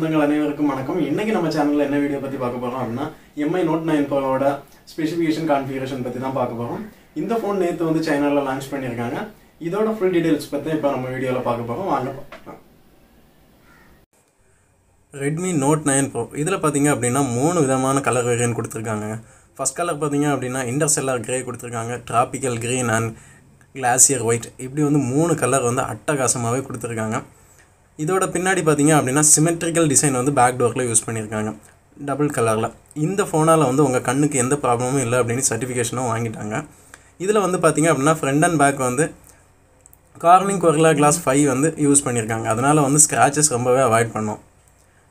சொந்தங்கள் அனைவருக்கும் வணக்கம் இன்னைக்கு நம்ம சேனல்ல என்ன வீடியோ பத்தி பார்க்க போறோம் அப்படின்னா எம்ஐ நோட் நைன் ப்ரோவோட ஸ்பெசிஃபிகேஷன் கான்ஃபிகரேஷன் பத்தி தான் பார்க்க போறோம் இந்த ஃபோன் நேற்று வந்து சைனால லான்ச் பண்ணியிருக்காங்க இதோட ஃபுல் டீடைல்ஸ் பத்தி இப்போ நம்ம வீடியோவில் பார்க்க போறோம் வாங்க பார்க்கலாம் ரெட்மி நோட் நைன் ப்ரோ இதில் பார்த்தீங்க அப்படின்னா மூணு விதமான கலர் வேரியன் கொடுத்துருக்காங்க ஃபஸ்ட் கலர் பார்த்தீங்க அப்படின்னா இன்டர்செல்லர் கிரே கொடுத்துருக்காங்க tropical green and glacier white இப்படி வந்து மூணு கலர் வந்து அட்டகாசமாகவே கொடுத்துருக்காங்க இதோட பின்னாடி பார்த்தீங்க அப்படின்னா சிமெட்ரிக்கல் டிசைன் வந்து பேக் டோரில் யூஸ் பண்ணியிருக்காங்க டபுள் கலரில் இந்த ஃபோனால் வந்து உங்கள் கண்ணுக்கு எந்த ப்ராப்ளமும் இல்லை அப்படின்னு சர்டிஃபிகேஷனும் வாங்கிட்டாங்க இதில் வந்து பார்த்திங்க அப்படின்னா ஃப்ரண்ட் அண்ட் பேக் வந்து கார்னிங் கொர்லா கிளாஸ் ஃபைவ் வந்து யூஸ் பண்ணியிருக்காங்க அதனால் வந்து ஸ்க்ராச்சஸ் ரொம்பவே அவாய்ட் பண்ணோம்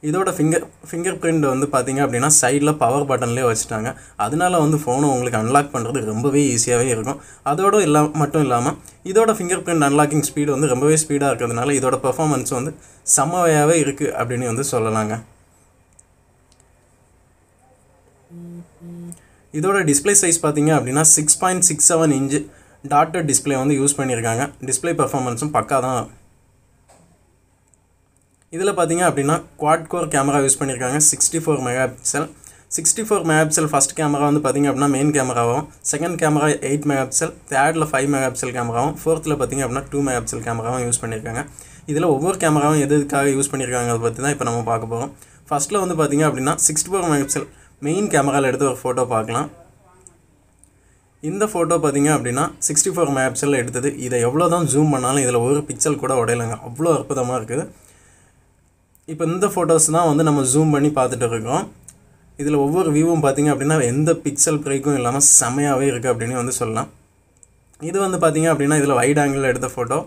இதோட ஃபிங்கர் ஃபிங்கர் பிரிண்ட் வந்து பார்த்திங்க அப்படின்னா சைடில் பவர் பட்டன்லேயே வச்சுட்டாங்க அதனால வந்து ஃபோனை உங்களுக்கு அன்லாக் பண்ணுறது ரொம்பவே ஈஸியாகவே இருக்கும் அதோடு இல்லா மட்டும் இல்லாமல் இதோட ஃபிங்கர் பிரிண்ட் அன்லாக்கிங் ஸ்பீடு வந்து ரொம்பவே ஸ்பீடாக இருக்கிறதுனால இதோட பர்ஃபாமன்ஸ் வந்து செம்மவையாகவே இருக்குது அப்படின்னு வந்து சொல்லலாங்க இதோட டிஸ்பிளே சைஸ் பார்த்தீங்க அப்படின்னா six point six seven inch டாட்டர் டிஸ்பிளே வந்து யூஸ் பண்ணியிருக்காங்க டிஸ்பிளே பர்ஃபாமன்ஸும் பக்கா தான் இதில் பார்த்திங்க அப்படின்னா குவாட் கோர் கேமரா யூஸ் பண்ணியிருக்காங்க sixty four mega pixel sixty four mega pixel first camera வந்து பார்த்திங்க அப்படின்னா மெயின் கேமராவும் second camera eight mega pixel தேர்டில் ஃபைவ் மெகா பிக்சல் கேமராவும் ஃபோர்த்தில் பார்த்திங்க அப்படின்னா டூ மெகா பிக்சல் கேமராவும் யூஸ் பண்ணியிருக்காங்க இதில் ஒவ்வொரு கேமராவும் எது எதுக்காக யூஸ் பண்ணியிருக்காங்க அதை பற்றி தான் இப்போ நம்ம பார்க்க போகிறோம் ஃபஸ்ட்டில் வந்து பார்த்திங்க அப்படின்னா sixty four mega pixel main கேமராவில் எடுத்து ஒரு ஃபோட்டோ பார்க்கலாம் இந்த ஃபோட்டோ பார்த்திங்க அப்படின்னா சிக்ஸ்டி ஃபோர் மெகா பிக்சலில் எடுத்தது இதை எவ்வளோ தான் ஜூம் பண்ணாலும் இதில் ஒரு பிக்சல் கூட உடையலைங்க அவ்வளோ அற்புதமாக இருக்குது இப்போ இந்த ஃபோட்டோஸ் தான் வந்து நம்ம ஜூம் பண்ணி பார்த்துட்டு இருக்கோம் இதில் ஒவ்வொரு வியூவும் பார்த்திங்க அப்படின்னா எந்த பிக்சல் பிரேக்கும் இல்லாமல் செமையாகவே இருக்குது அப்படின்னு வந்து சொல்லலாம் இது வந்து பார்த்திங்க அப்படின்னா இதில் வைட் ஆங்கிளில் எடுத்த ஃபோட்டோ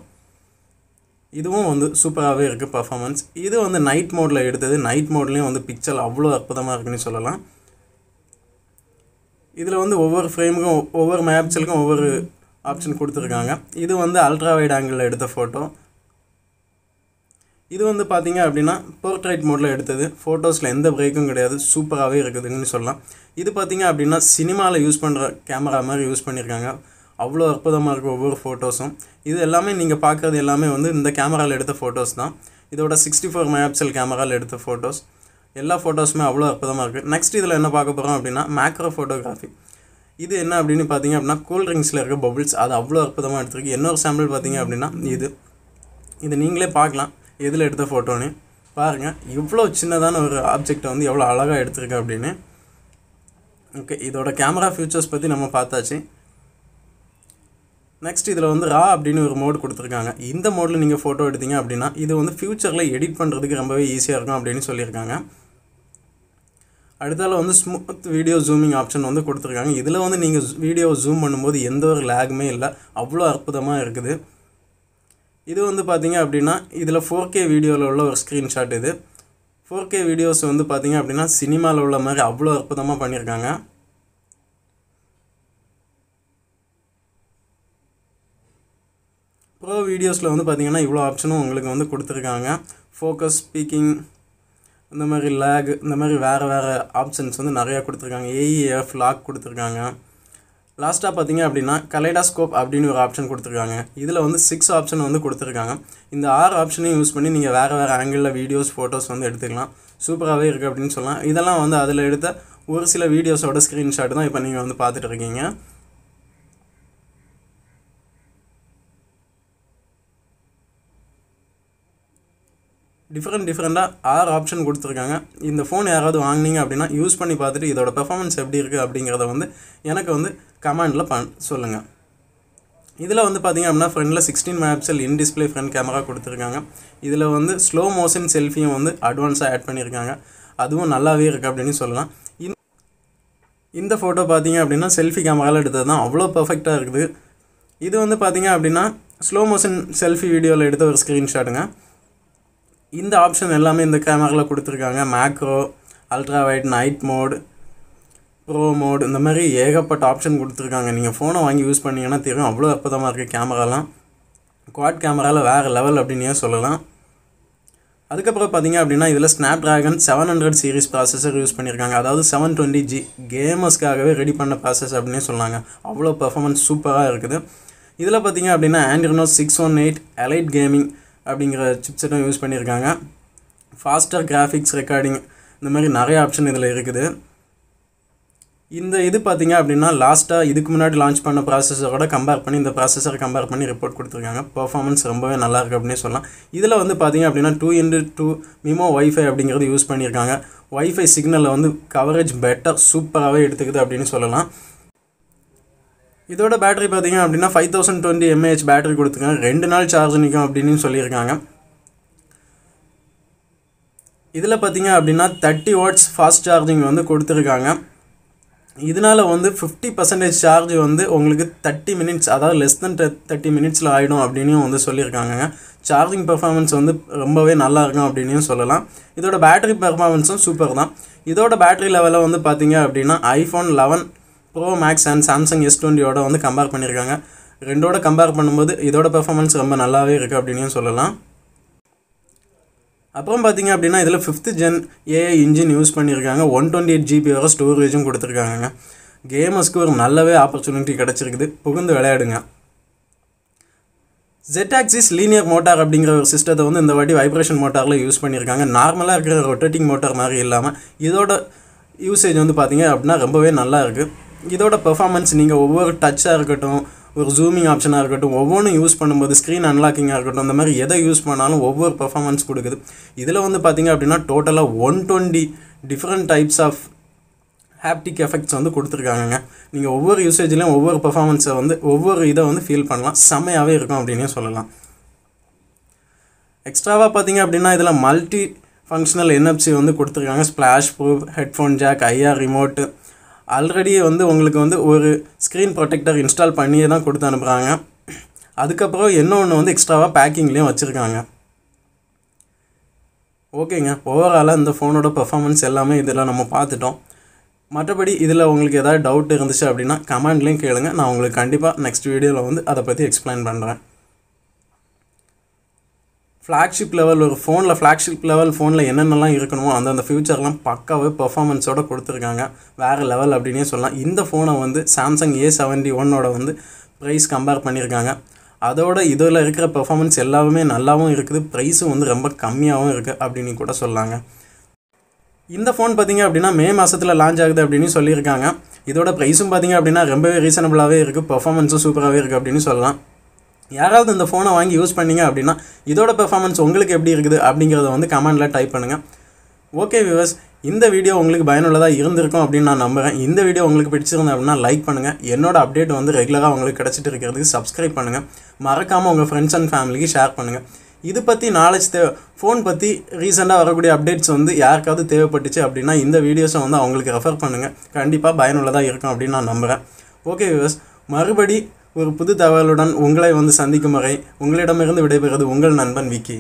இதுவும் வந்து சூப்பராகவே இருக்குது பர்ஃபாமன்ஸ் இது வந்து நைட் மோடில் எடுத்தது நைட் மோட்லேயும் வந்து பிக்சல் அவ்வளோ அற்புதமாக இருக்குன்னு சொல்லலாம் இதில் வந்து ஒவ்வொரு ஃப்ரேமுக்கும் ஒவ்வொரு மேப்சலுக்கும் ஒவ்வொரு ஆப்ஷன் கொடுத்துருக்காங்க இது வந்து அல்ட்ரா வைட் ஆங்கிளில் எடுத்த ஃபோட்டோ இது வந்து பார்த்திங்க அப்படின்னா போர்ட்ரைட் மோடில் எடுத்தது ஃபோட்டோஸில் எந்த பிரேக்கும் கிடையாது சூப்பராகவே இருக்குதுன்னு சொல்லலாம் இது பார்த்திங்க அப்படின்னா சினிமாவில் யூஸ் பண்ணுற கேமரா மாதிரி யூஸ் பண்ணியிருக்காங்க அவ்வளோ அற்புதமாக இருக்கும் ஒவ்வொரு ஃபோட்டோஸும் இது எல்லாமே நீங்கள் பார்க்குறது எல்லாமே வந்து இந்த கேமராவில் எடுத்த ஃபோட்டோஸ் தான் இதோட சிக்ஸ்டி ஃபோர் மெகாப்சல் கேமராவில் எடுத்த ஃபோட்டோஸ் எல்லா ஃபோட்டோஸுமே அவ்வளோ அற்புதமாக இருக்குது நெக்ஸ்ட் இதில் என்ன பார்க்க போகிறோம் அப்படின்னா மேக்ரோ ஃபோட்டோகிராஃபி இது என்ன அப்படின்னு பார்த்தீங்க அப்படின்னா கூல் ட்ரிங்க்ஸில் இருக்க பபுள்ஸ் அது அவ்வளோ அற்புதமாக எடுத்துருக்கு இன்னொரு சாம்பிள் பார்த்தீங்க அப்படின்னா இது இது நீங்களே பார்க்கலாம் எதில் எடுத்த ஃபோட்டோன்னு பாருங்கள் இவ்வளோ சின்னதான ஒரு ஆப்ஜெக்டை வந்து எவ்வளோ அழகாக எடுத்திருக்கு அப்படின்னு ஓகே இதோட கேமரா ஃபியூச்சர்ஸ் பற்றி நம்ம பார்த்தாச்சு நெக்ஸ்ட் இதில் வந்து ரா அப்படின்னு ஒரு மோட் கொடுத்துருக்காங்க இந்த மோடில் நீங்கள் ஃபோட்டோ எடுத்தீங்க அப்படின்னா இது வந்து ஃப்யூச்சரில் எடிட் பண்ணுறதுக்கு ரொம்பவே ஈஸியாக இருக்கும் அப்படின்னு சொல்லியிருக்காங்க அடுத்தால வந்து ஸ்மூத் வீடியோ ஜூமிங் ஆப்ஷன் வந்து கொடுத்துருக்காங்க இதில் வந்து நீங்கள் வீடியோ ஜூம் பண்ணும்போது எந்த ஒரு லேகுமே இல்லை அவ்வளோ அற்புதமாக இருக்குது இது வந்து பார்த்திங்க அப்படின்னா இதில் ஃபோர் கே வீடியோவில் உள்ள ஒரு ஸ்க்ரீன்ஷாட் இது ஃபோர் கே வீடியோஸ் வந்து பார்த்திங்க அப்படின்னா சினிமாவில் உள்ள மாதிரி அவ்வளோ அற்புதமாக பண்ணியிருக்காங்க ப்ரோ வீடியோஸில் வந்து பார்த்திங்கன்னா இவ்வளோ ஆப்ஷனும் உங்களுக்கு வந்து கொடுத்துருக்காங்க ஃபோக்கஸ் ஸ்பீக்கிங் இந்த மாதிரி லேக் இந்த மாதிரி வேறு வேறு ஆப்ஷன்ஸ் வந்து நிறையா கொடுத்துருக்காங்க ஏஇஎஃப் லாக் e கொடுத்துருக்காங்க லாஸ்ட்டாக பார்த்தீங்க அப்படின்னா கலைடாஸ்கோப் அப்படின்னு ஒரு ஆப்ஷன் கொடுத்துருக்காங்க இதில் வந்து சிக்ஸ் ஆப்ஷன் வந்து கொடுத்துருக்காங்க இந்த ஆறு ஆப்ஷனையும் யூஸ் பண்ணி நீங்கள் வேறு வேறு ஆங்கிளில் வீடியோஸ் ஃபோட்டோஸ் வந்து எடுத்துக்கலாம் சூப்பராகவே இருக்குது அப்படின்னு சொல்லலாம் இதெல்லாம் வந்து அதில் எடுத்த ஒரு சில வீடியோஸோட ஸ்க்ரீன்ஷாட் தான் இப்போ நீங்கள் வந்து பார்த்துட்டு இருக்கீங்க டிஃப்ரெண்ட் டிஃப்ரெண்ட்டாக ஆறு ஆப்ஷன் கொடுத்துருக்காங்க இந்த ஃபோன் யாராவது வாங்கினீங்க அப்படின்னா யூஸ் பண்ணி பார்த்துட்டு இதோட பெர்ஃபார்மன்ஸ் எப்படி இருக்குது அப்படிங்கிறத வந்து எனக்கு வந்து கமாண்டில் ப சொல்லுங்கள் இதில் வந்து பார்த்திங்க அப்படின்னா ஃப்ரண்டில் sixteen megapixel in display front camera கொடுத்துருக்காங்க இதில் வந்து ஸ்லோ மோஷன் செல்ஃபியும் வந்து அட்வான்ஸாக ஆட் பண்ணியிருக்காங்க அதுவும் நல்லாவே இருக்குது அப்படின்னு சொல்லலாம் இந்த ஃபோட்டோ பார்த்தீங்க அப்படின்னா செல்ஃபி கேமராவில் எடுத்தது தான் அவ்வளோ பர்ஃபெக்டாக இருக்குது இது வந்து பார்த்திங்க அப்படின்னா ஸ்லோ மோஷன் செல்ஃபி வீடியோவில் எடுத்த ஒரு ஸ்க்ரீன்ஷாட்டுங்க இந்த ஆப்ஷன் எல்லாமே இந்த கேமராவில் கொடுத்துருக்காங்க macro ultra wide night mode pro mode இந்த மாதிரி ஏகப்பட்ட ஆப்ஷன் கொடுத்துருக்காங்க நீங்கள் ஃபோனை வாங்கி யூஸ் பண்ணிங்கன்னா தெரியும் அவ்வளோ அற்புதமாக இருக்குது கேமராலாம் குவாட் கேமராவில் வேறு லெவல் அப்படின்னே சொல்லலாம் அதுக்கப்புறம் பார்த்தீங்க அப்படின்னா இதில் Snapdragon seven hundred series processor use பண்ணியிருக்காங்க அதாவது செவன் டுவெண்ட்டி ஜி கேமர்ஸ்க்காகவே ரெடி பண்ண ப்ராசஸ் அப்படின்னு சொன்னாங்க அவ்வளோ பர்ஃபாமன்ஸ் சூப்பராக இருக்குது இதில் பார்த்தீங்க அப்படின்னா Adreno six one eight elite gaming அப்படிங்கிற சிப்செட்டும் யூஸ் பண்ணியிருக்காங்க ஃபாஸ்டர் கிராஃபிக்ஸ் ரெக்கார்டிங் இந்த மாதிரி நிறைய ஆப்ஷன் இதில் இருக்குது இந்த இது பார்த்தீங்க அப்படின்னா லாஸ்ட்டாக இதுக்கு முன்னாடி லான்ச் பண்ண ப்ராசஸரோட கம்பேர் பண்ணி இந்த ப்ராசஸரை கம்பேர் பண்ணி ரிப்போர்ட் கொடுத்துருக்காங்க பர்ஃபார்மன்ஸ் ரொம்பவே நல்லா இருக்குது அப்படின்னு சொல்லலாம் இதில் வந்து பார்த்தீங்க அப்படின்னா two into two MIMO WiFi அப்படிங்கிறது யூஸ் பண்ணியிருக்காங்க ஒய்ஃபை சிக்னலில் வந்து கவரேஜ் பெட்டர் சூப்பராகவே எடுத்துக்குது அப்படின்னு சொல்லலாம் இதோட பேட்டரி பார்த்தீங்க அப்படின்னா five thousand twenty mAh battery கொடுத்துருக்காங்க ரெண்டு நாள் சார்ஜ் நிற்கும் அப்படின்னு சொல்லியிருக்காங்க இதில் பார்த்தீங்க அப்படின்னா தேர்ட்டி வாட்ஸ் ஃபாஸ்ட் சார்ஜிங் வந்து கொடுத்துருக்காங்க இதனால் வந்து ஃபிஃப்டி பர்சன்டேஜ் சார்ஜ் வந்து உங்களுக்கு தேர்ட்டி மினிட்ஸ் அதாவது லெஸ் தென் தேர்ட்டி மினிட்ஸில் ஆகிடும் அப்படின்னும் வந்து சொல்லியிருக்காங்க சார்ஜிங் பெர்ஃபார்மன்ஸ் வந்து ரொம்பவே நல்லா இருக்கும் அப்படின்னு சொல்லலாம் இதோட பேட்டரி பெர்ஃபார்மன்ஸும் சூப்பர் தான் இதோட பேட்டரி லெவலில் வந்து பார்த்தீங்க அப்படின்னா iPhone eleven pro max and Samsung S டுவெண்ட்டியோட வந்து கம்பேர் பண்ணியிருக்காங்க ரெண்டோட கம்பேர் பண்ணும்போது இதோட பெர்ஃபார்மன்ஸ் ரொம்ப நல்லாவே இருக்குது அப்படின்னும் சொல்லலாம் அப்புறம் பார்த்திங்க அப்படின்னா இதில் fifth gen AI engine use பண்ணியிருக்காங்க ஒன் டுவெண்ட்டி எயிட் ஜிபி வர ஸ்டோரேஜும் கொடுத்துருக்காங்க கேமர்ஸ்க்கு ஒரு நல்லவே ஆப்பர்ச்சுனிட்டி கிடச்சிருக்குது புகுந்து விளையாடுங்க ஜெட் ஆக்சிஸ் லீனியர் மோட்டார் அப்படிங்கிற ஒரு சிஸ்டத்தை வந்து இந்த வாட்டி வைப்ரேஷன் மோட்டாரில் யூஸ் பண்ணியிருக்காங்க நார்மலாக இருக்கிற ரொட்டேட்டிங் மோட்டார் மாதிரி இல்லாமல் இதோட யூசேஜ் வந்து பார்த்திங்க அப்படின்னா ரொம்பவே நல்லா இருக்குது இதோட பெர்ஃபார்மன்ஸ் நீங்கள் ஒவ்வொரு டச்சாக இருக்கட்டும் ஒரு ஜூமிங் ஆப்ஷனாக இருக்கட்டும் ஒவ்வொன்றும் யூஸ் பண்ணும்போது ஸ்க்ரீன் அன்லாக்கிங்காக இருக்கட்டும் அந்த மாதிரி எதை யூஸ் பண்ணாலும் ஒவ்வொரு பர்ஃபார்மன்ஸ் கொடுக்குது இதில் வந்து பார்த்திங்க அப்படின்னா டோட்டலாக one twenty different types of haptic effects வந்து கொடுத்துருக்காங்க நீங்கள் ஒவ்வொரு யூசேஜ்லேயும் ஒவ்வொரு பர்ஃபார்மன்ஸை வந்து ஒவ்வொரு இதை வந்து ஃபீல் பண்ணலாம் செம்மையாகவே இருக்கும் அப்படின்னே சொல்லலாம் எக்ஸ்ட்ராவாக பார்த்தீங்க அப்படின்னா இதில் மல்டி ஃபங்க்ஷனல் என்எஃப்சி வந்து கொடுத்துருக்காங்க splash proof headphone jack IR remote already வந்து உங்களுக்கு வந்து ஒரு ஸ்க்ரீன் ப்ரொடெக்டர் இன்ஸ்டால் பண்ணியே தான் கொடுத்து அனுப்புகிறாங்க அதுக்கப்புறம் இன்னொன்று வந்து எக்ஸ்ட்ராவாக பேக்கிங்லேயும் வச்சுருக்காங்க ஓகேங்க ஓவராலாக இந்த ஃபோனோட பர்ஃபார்மன்ஸ் எல்லாமே இதில் நம்ம பார்த்துட்டோம் மற்றபடி இதில் உங்களுக்கு ஏதாவது டவுட் இருந்துச்சு அப்படின்னா கமெண்ட்லேயும் கேளுங்கள் நான் உங்களுக்கு கண்டிப்பாக நெக்ஸ்ட் வீடியோவில் வந்து அதை பற்றி எக்ஸ்பிளைன் பண்ணுறேன் ஃப்ளாக்ஷிப் லெவல் ஒரு ஃபோனில் ஃப்ளாக்ஷிப் லெவல் ஃபோனில் என்னென்னலாம் இருக்கணுமோ அந்தந்த ஃபியூச்சர்லாம் பக்காவே பர்ஃபாமன்ஸோடு கொடுத்துருக்காங்க வேறு லெவல் அப்படின்னே சொல்லலாம் இந்த ஃபோனை வந்து சாம்சங் ஏ செவன்டி ஒன்னோட வந்து ப்ரைஸ் கம்பேர் பண்ணியிருக்காங்க அதோட இதில் இருக்கிற பெர்ஃபார்மன்ஸ் எல்லாமே நல்லாவும் இருக்குது ப்ரைஸும் வந்து ரொம்ப கம்மியாகவும் இருக்குது அப்படின்னு கூட சொல்லாங்க இந்த ஃபோன் பார்த்திங்க அப்படின்னா மே மாதத்தில் லான்ச் ஆகுது அப்படின்னு சொல்லியிருக்காங்க இதோட ப்ரைஸும் பார்த்திங்க அப்படின்னா ரொம்பவே ரீசனபிளாகவே இருக்குது பெர்ஃபார்மன்ஸும் சூப்பராகவே இருக்குது அப்படின்னு சொல்லலாம் யாராவது இந்த ஃபோனை வாங்கி யூஸ் பண்ணிங்க அப்படின்னா இதோட பெர்ஃபார்மன்ஸ் உங்களுக்கு எப்படி இருக்குது அப்படிங்கிறத வந்து கமெண்டில் டைப் பண்ணுங்கள் ஓகே விவர்ஸ் இந்த வீடியோ உங்களுக்கு பயனுள்ளதாக இருந்திருக்கும் அப்படின்னு நான் நம்புகிறேன் இந்த வீடியோ உங்களுக்கு பிடிச்சிருந்தேன் அப்படின்னா லைக் பண்ணுங்கள் என்னோட அப்டேட் வந்து ரெகுலராக உங்களுக்கு கிடச்சிட்டு இருக்கிறதுக்கு சப்ஸ்கிரைப் பண்ணுங்கள் மறக்காமல் உங்கள் ஃப்ரெண்ட்ஸ் அண்ட் ஃபேமிலிக்கு ஷேர் பண்ணுங்கள் இது பற்றி நாலேஜ் தேவை ஃபோன் பற்றி ரீசெண்டாக வரக்கூடிய அப்டேட்ஸ் வந்து யாருக்காவது தேவைப்பட்டுச்சு அப்படின்னா இந்த வீடியோஸை வந்து அவங்களுக்கு ரெஃபர் பண்ணுங்கள் கண்டிப்பாக பயனுள்ளதாக இருக்கும் அப்படின்னு நான் நம்புகிறேன் ஓகே விவர்ஸ் மறுபடி ஒரு புது தகவலுடன் உங்களை வந்து சந்திக்கும் வரை உங்களிடமிருந்து விடைபெறுவது உங்கள் நண்பன் விக்கி